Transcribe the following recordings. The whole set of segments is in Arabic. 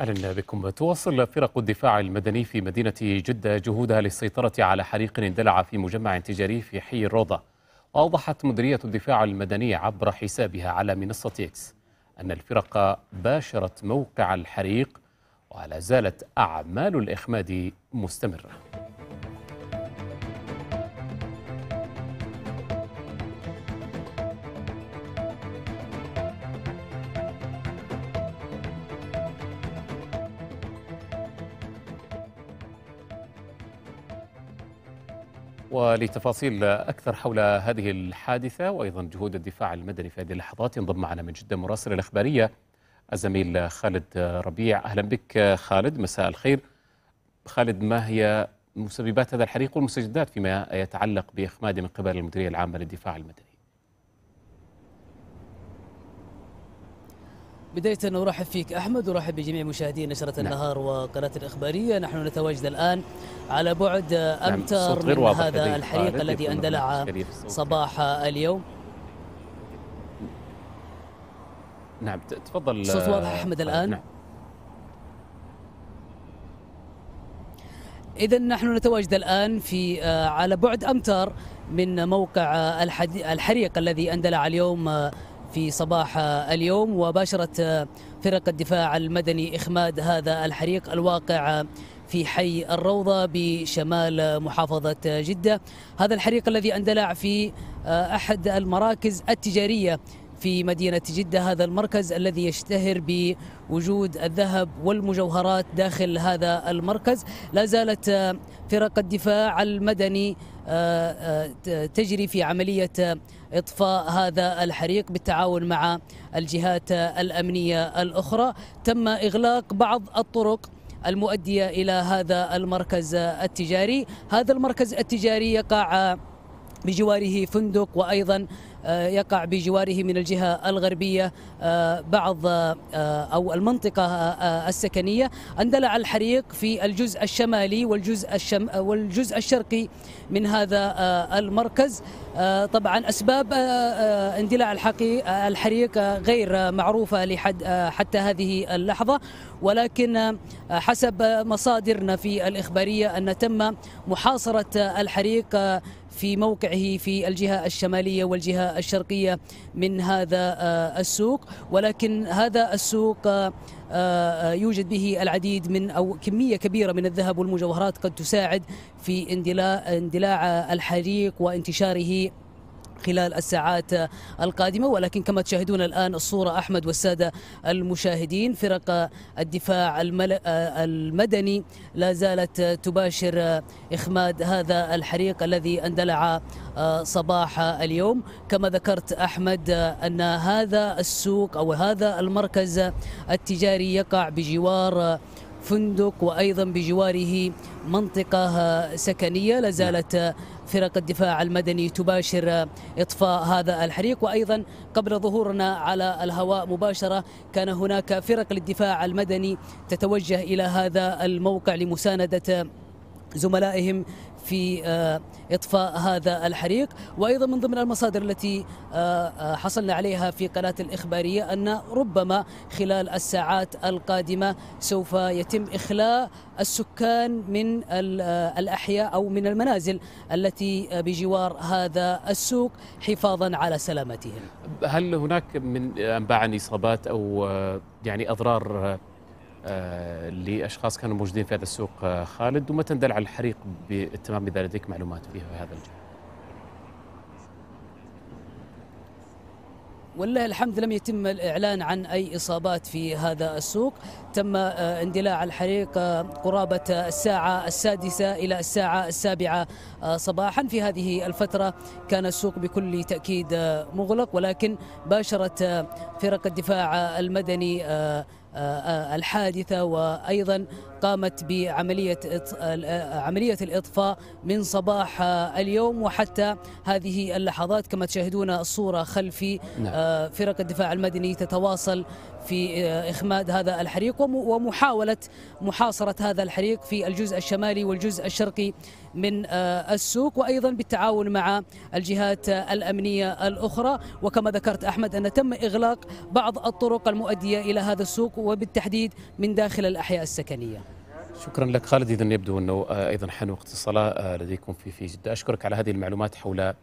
أهلا بكم تواصل فرق الدفاع المدني في مدينة جدة جهودها للسيطرة على حريق اندلع في مجمع تجاري في حي الروضة أوضحت مديرية الدفاع المدني عبر حسابها على منصة إكس أن الفرق باشرت موقع الحريق ولا زالت أعمال الإخماد مستمرة ولتفاصيل أكثر حول هذه الحادثة وأيضا جهود الدفاع المدني في هذه اللحظات ينضم معنا من جدة مراسل الأخبارية الزميل خالد ربيع أهلا بك خالد مساء الخير خالد ما هي مسببات هذا الحريق والمستجدات فيما يتعلق بإخماده من قبل المديرية العامة للدفاع المدني بداية أرحب فيك أحمد ورحب بجميع مشاهدي نشرة نعم. النهار وقناة الإخبارية نحن نتواجد الآن على بعد أمتار نعم. من هذا الحريق آه، الذي أندلع صباح اليوم نعم تفضل صوت واضح آه، أحمد الآن نعم. إذا نحن نتواجد الآن في آه، على بعد أمتار من موقع الحريق الذي أندلع اليوم في صباح اليوم وباشرت فرق الدفاع المدني إخماد هذا الحريق الواقع في حي الروضة بشمال محافظة جدة هذا الحريق الذي اندلع في أحد المراكز التجارية في مدينة جدة هذا المركز الذي يشتهر بوجود الذهب والمجوهرات داخل هذا المركز لا زالت فرق الدفاع المدني آه، آه، تجري في عملية إطفاء هذا الحريق بالتعاون مع الجهات الأمنية الأخرى تم إغلاق بعض الطرق المؤدية إلى هذا المركز التجاري هذا المركز التجاري يقع بجواره فندق وايضا آه، يقع بجواره من الجهه الغربيه آه، بعض آه، او المنطقه السكنيه اندلع الحريق في الجزء الشمالي والجزء الشم والجزء الشرقي من هذا المركز طبعا اسباب اندلاع الحريق غير معروفه لحد حتى هذه اللحظه ولكن حسب مصادرنا في الاخباريه ان تم محاصره الحريق في موقعه في الجهة الشمالية والجهة الشرقية من هذا آه، السوق ولكن هذا السوق آه، آه، يوجد به العديد من او كميه كبيره من الذهب والمجوهرات قد تساعد في اندلاع الحريق وانتشاره خلال الساعات القادمة ولكن كما تشاهدون الآن الصورة أحمد والسادة المشاهدين فرق الدفاع المدني لا زالت تباشر إخماد هذا الحريق الذي اندلع آه، صباح اليوم كما ذكرت أحمد آه، أن هذا السوق أو هذا المركز التجاري يقع بجوار فندق وأيضا بجواره منطقة سكنية لازالت فرق الدفاع المدني تباشر إطفاء هذا الحريق وأيضا قبل ظهورنا على الهواء مباشرة كان هناك فرق للدفاع المدني تتوجه إلى هذا الموقع لمساندة زملائهم في آه، إطفاء هذا الحريق وأيضا من ضمن المصادر التي آه، آه، حصلنا عليها في قناة الإخبارية أن ربما خلال الساعات القادمة سوف يتم إخلاء السكان من الأحياء أو من المنازل التي بجوار هذا السوق حفاظا على سلامتهم هل هناك من أنباء عن إصابات أو يعني أضرار آه، لاشخاص كانوا موجودين في هذا السوق آه، خالد ومتى اندلع على الحريق بالتمام اذا لديك معلومات فيها في هذا الجانب؟ والله الحمد لم يتم الإعلان عن أي إصابات في هذا السوق تم آه، اندلاع الحريق قرابة الساعة السادسة إلى الساعة السابعة صباحا في هذه الفترة كان السوق بكل تأكيد مغلق ولكن باشرت فرق الدفاع المدني آه، آه، الحادثة وأيضا قامت بعملية عملية الإطفاء من صباح اليوم وحتى هذه اللحظات كما تشاهدون الصورة خلفي نعم. آه، فرق الدفاع المدني تتواصل في آه، إخماد هذا الحريق ومحاولة محاصرة هذا الحريق في الجزء الشمالي والجزء الشرقي من آه، السوق وأيضا بالتعاون مع الجهات الأمنية الأخرى وكما ذكرت أحمد أن تم إغلاق بعض الطرق المؤدية إلى هذا السوق وبالتحديد من داخل الأحياء السكنية شكرا لك خالد اذا يبدو انه آه، ايضا حان وقت الصلاه آه، لديكم في في جده اشكرك على هذه المعلومات حول آه،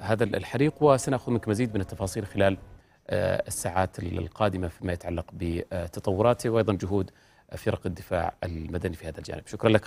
هذا الحريق وسناخذ منك مزيد من التفاصيل خلال الساعات القادمه فيما يتعلق بتطوراته وايضا جهود فرق الدفاع المدني في هذا الجانب شكرا لك